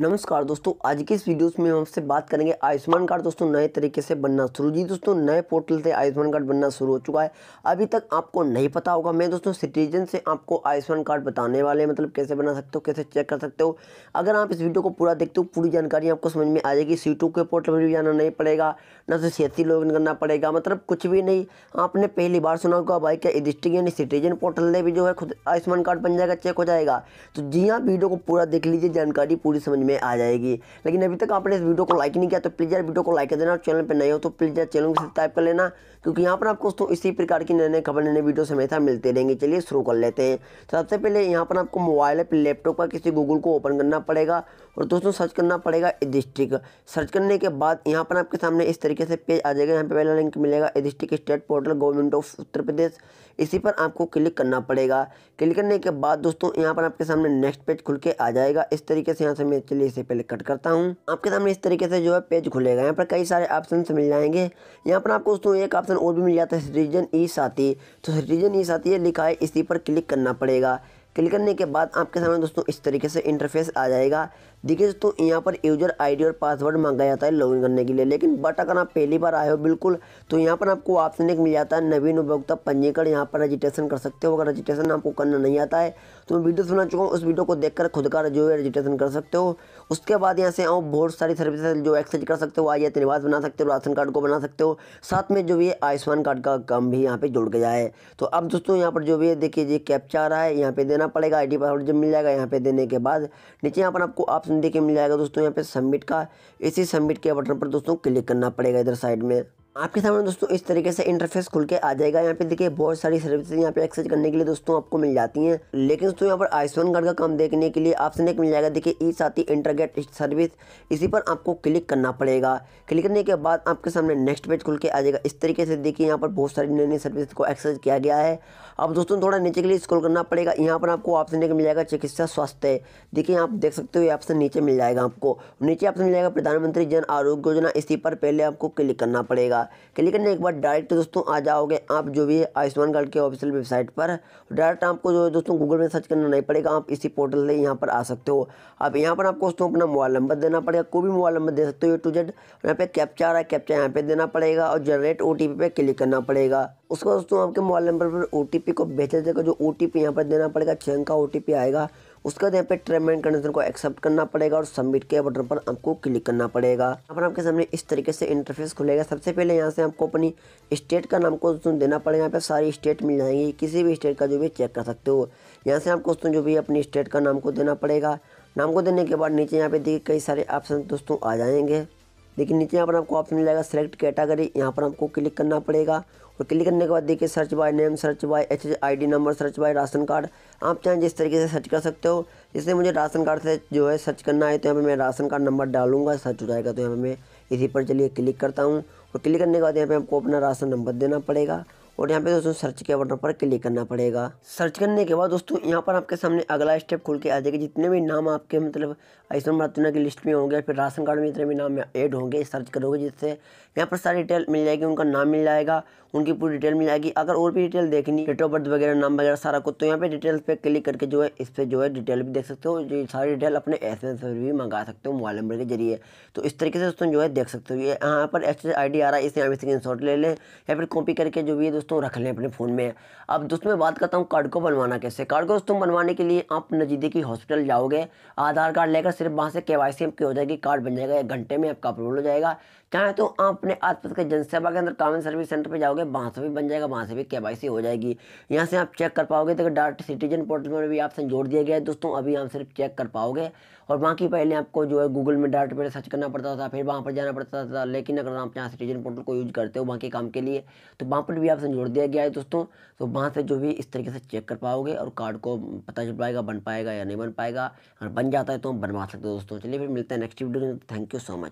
नमस्कार दोस्तों आज की इस वीडियोस में हम आपसे बात करेंगे आयुष्मान कार्ड दोस्तों नए तरीके से बनना शुरू जी दोस्तों नए पोर्टल से आयुष्मान कार्ड बनना शुरू हो चुका है अभी तक आपको नहीं पता होगा मैं दोस्तों सिटीजन से आपको आयुष्मान कार्ड बताने वाले मतलब कैसे बना सकते हो कैसे चेक कर सकते हो अगर आप इस वीडियो को पूरा देखते हो पूरी जानकारी आपको समझ में आ जाएगी सी के पोर्टल पर भी जाना नहीं पड़ेगा ना तो सियासी लॉग करना पड़ेगा मतलब कुछ भी नहीं आपने पहली बार सुना होगा भाई क्या डिस्ट्रिक्ट यानी सिटीजन पोर्टल से भी जो है खुद आयुष्मान कार्ड बन जाएगा चेक हो जाएगा तो जी हाँ वीडियो को पूरा देख लीजिए जानकारी पूरी समझ समझ में आ जाएगी लेकिन अभी तक आपने इस वीडियो को लाइक नहीं किया तो प्लीज़ यार वीडियो को लाइक कर देना और चैनल पर नए हो तो प्लीज़ यार चैनल को सब्सक्राइब कर लेना क्योंकि यहाँ पर आपको दोस्तों इसी प्रकार की नए नए खबर नए नए वीडियो हमेशा मिलते रहेंगे चलिए शुरू कर लेते हैं तो सबसे पहले यहाँ पर आपको मोबाइल या लैपटॉप का किसी गूगल को ओपन करना पड़ेगा और दोस्तों सर्च करना पड़ेगा डिस्ट्रिक्ट सर्च करने के बाद यहाँ पर आपके सामने इस तरीके से पेज आ जाएगा यहाँ पर पहला लिंक मिलेगा district state portal government of Uttar Pradesh इसी पर आपको क्लिक करना पड़ेगा क्लिक करने के बाद दोस्तों यहाँ पर आपके सामने नेक्स्ट पेज खुल के आ जाएगा इस तरीके से यहाँ से मैं चलिए इसे पहले कट करता हूँ आपके सामने इस तरीके से जो है पेज खुलेगा यहाँ पर कई सारे ऑप्शन मिल जाएंगे यहाँ पर आपको दोस्तों एक ऑप्शन और भी मिल जाता है सिटीजन ई साथी तो सिटीजन ई साथी ये लिखा है इसी पर क्लिक करना पड़ेगा क्लिक करने के बाद आपके सामने दोस्तों इस तरीके से इंटरफेस आ जाएगा देखिए दोस्तों यहाँ पर यूजर आईडी और पासवर्ड मांगा जाता है लॉगिन करने के लिए लेकिन बट अगर आप पहली बार आए हो बिल्कुल तो यहाँ पर आपको ऑप्शन एक मिल जाता है नवीन उपभोक्ता पंजीकरण यहाँ पर रजिस्ट्रेशन कर सकते हो अगर रजिस्ट्रेशन आपको करना नहीं आता है तो मैं वीडियो सुना चुका हूँ उस वीडियो को कर खुद का जो है रजिस्ट्रेशन कर सकते हो उसके बाद यहाँ से आओ बहुत सारी सर्विस जो एक्सेज कर सकते हो आई निवास बना सकते हो राशन कार्ड को बना सकते हो साथ में जो भी आयुष्मान कार्ड का काम भी यहाँ पर जुड़ गया है तो अब दोस्तों यहाँ पर जो भी है देखिए ये कैप्चा आ रहा है यहाँ पे देना देना पड़ेगा आईडी पासवर्ड जब मिल जाएगा यहाँ पे देने के बाद नीचे यहाँ पर आपको ऑप्शन देखिए मिल जाएगा दोस्तों यहाँ पे सबमिट का इसी सबमिट के बटन पर दोस्तों क्लिक करना पड़ेगा इधर साइड में आपके सामने दोस्तों इस तरीके से इंटरफेस खुल के आ जाएगा यहाँ पे देखिए बहुत सारी सर्विसेज यहाँ पे एक्सेस करने के लिए दोस्तों आपको मिल जाती हैं लेकिन दोस्तों यहाँ पर आयुष्मान कार्ड का काम देखने के लिए आपसे एक मिल जाएगा देखिए ई साथी इंटरगेट सर्विस इसी पर आपको क्लिक करना पड़ेगा क्लिक करने के बाद आपके सामने नेक्स्ट पेज खुल के आ जाएगा इस तरीके से देखिए यहाँ पर बहुत सारी नई नई सर्विस को एक्सेस किया गया है अब दोस्तों थोड़ा नीचे के लिए स्कॉल करना पड़ेगा यहाँ पर आपको ऑप्शन एक मिल जाएगा चिकित्सा स्वास्थ्य देखिए आप देख सकते हो ये ऑप्शन नीचे मिल जाएगा आपको नीचे ऑप्शन मिल जाएगा प्रधानमंत्री जन आरोग्य योजना इसी पर पहले आपको क्लिक करना पड़ेगा होगा क्लिक करने के बाद डायरेक्ट तो दोस्तों आ जाओगे आप जो भी आयुष्मान कार्ड के ऑफिशियल वेबसाइट पर डायरेक्ट आपको जो है दोस्तों गूगल में सर्च करना नहीं पड़ेगा आप इसी पोर्टल से यहाँ पर आ सकते हो अब यहाँ पर आपको दोस्तों अपना मोबाइल नंबर देना पड़ेगा कोई भी मोबाइल नंबर दे सकते हो ए टू जेड यहाँ पर कैप्चा आ रहा है कैप्चा यहाँ पर देना पड़ेगा और जनरेट ओ पे क्लिक करना पड़ेगा उसके बाद दोस्तों आपके मोबाइल नंबर पर ओ को भेज देगा जो ओ टी यहाँ पर देना पड़ेगा छः अंक का ओ आएगा उसके बाद यहाँ पे ट्रेम एंड कंडीशन को एक्सेप्ट करना पड़ेगा और सबमिट के बटन पर आपको क्लिक करना पड़ेगा यहाँ पर आपके सामने इस तरीके से इंटरफेस खुलेगा सबसे पहले यहाँ से आपको अपनी स्टेट का नाम को देना पड़ेगा यहाँ पे सारी स्टेट मिल जाएंगी किसी भी स्टेट का जो भी चेक कर सकते हो यहाँ से आपको दोस्तों जो भी अपनी स्टेट का नाम को देना पड़ेगा नाम को देने के बाद नीचे यहाँ पे दिए कई सारे ऑप्शन दोस्तों आ जाएंगे देखिए नीचे यहाँ पर आपको ऑप्शन मिलेगा सेलेक्ट कैटागरी यहाँ पर आपको क्लिक करना पड़ेगा और क्लिक करने के बाद देखिए search by name search by H D number search by ration card आप चाहें जिस तरीके से सर्च कर सकते हो जैसे मुझे राशन कार्ड से जो है सर्च करना है तो यहाँ पर मैं राशन कार्ड नंबर डालूंगा सर्च हो जाएगा तो यहाँ पर मैं इसी पर चलिए क्लिक करता हूँ और क्लिक करने के बाद यहाँ पर आपको अपना राशन नंबर देना पड़ेगा और यहाँ पे दोस्तों सर्च के बटन पर क्लिक करना पड़ेगा सर्च करने के बाद दोस्तों यहाँ पर आपके सामने अगला स्टेप खुल के आ जाएगा जितने भी नाम आपके मतलब आयुष्मान भारत योजना की लिस्ट में होंगे फिर राशन कार्ड में जितने भी नाम ऐड होंगे सर्च करोगे जिससे यहाँ पर सारी डिटेल मिल जाएगी उनका नाम मिल जाएगा उनकी पूरी डिटेल मिल जाएगी अगर और भी डिटेल देखनी डेट ऑफ बर्थ वगैरह नाम वगैरह सारा कुछ तो यहाँ पे डिटेल पे क्लिक करके जो है इस पर जो है डिटेल भी देख सकते हो जो सारी डिटेल अपने एस पर भी मंगा सकते हो मोबाइल नंबर के जरिए तो इस तरीके से दोस्तों जो है देख सकते हो ये यहाँ पर एस आई आ रहा है इसे यहाँ पर स्क्रीन ले लें या फिर कॉपी करके जो भी है दोस्तों तो रख लें अपने फ़ोन में अब दोस्तों मैं बात करता हूँ कार्ड को बनवाना कैसे कार्ड को दोस्तों बनवाने के लिए आप नज़दीकी हॉस्पिटल जाओगे आधार कार्ड लेकर सिर्फ वहाँ से के वाई सी आपकी हो जाएगी कार्ड बन जाएगा एक घंटे में आपका अपलोड हो जाएगा चाहे तो आप अपने पास के जनसेवा के अंदर कॉमन सर्विस सेंटर पर जाओगे वहाँ से भी बन जाएगा वहाँ से भी के वाई सी हो जाएगी यहाँ से आप चेक कर पाओगे तो डायरेक्ट सिटीजन पोर्टल में भी आपसे जोड़ दिया गया है दोस्तों अभी आप सिर्फ चेक कर पाओगे और बाकी पहले आपको जो है गूगल में डायरेक्ट पर सर्च करना पड़ता था फिर वहाँ पर जाना पड़ता था लेकिन अगर आप यहाँ सिटीजन पोर्टल को यूज़ करते हो बाकी काम के लिए तो वहाँ पर भी आपसे जोड़ दिया गया है दोस्तों तो वहाँ से जो भी इस तरीके से चेक कर पाओगे और कार्ड को पता चल पाएगा बन पाएगा या नहीं बन पाएगा अगर बन जाता है तो हम बनवा सकते हो दोस्तों चलिए फिर मिलते हैं नेक्स्ट वीडियो में थैंक यू सो मच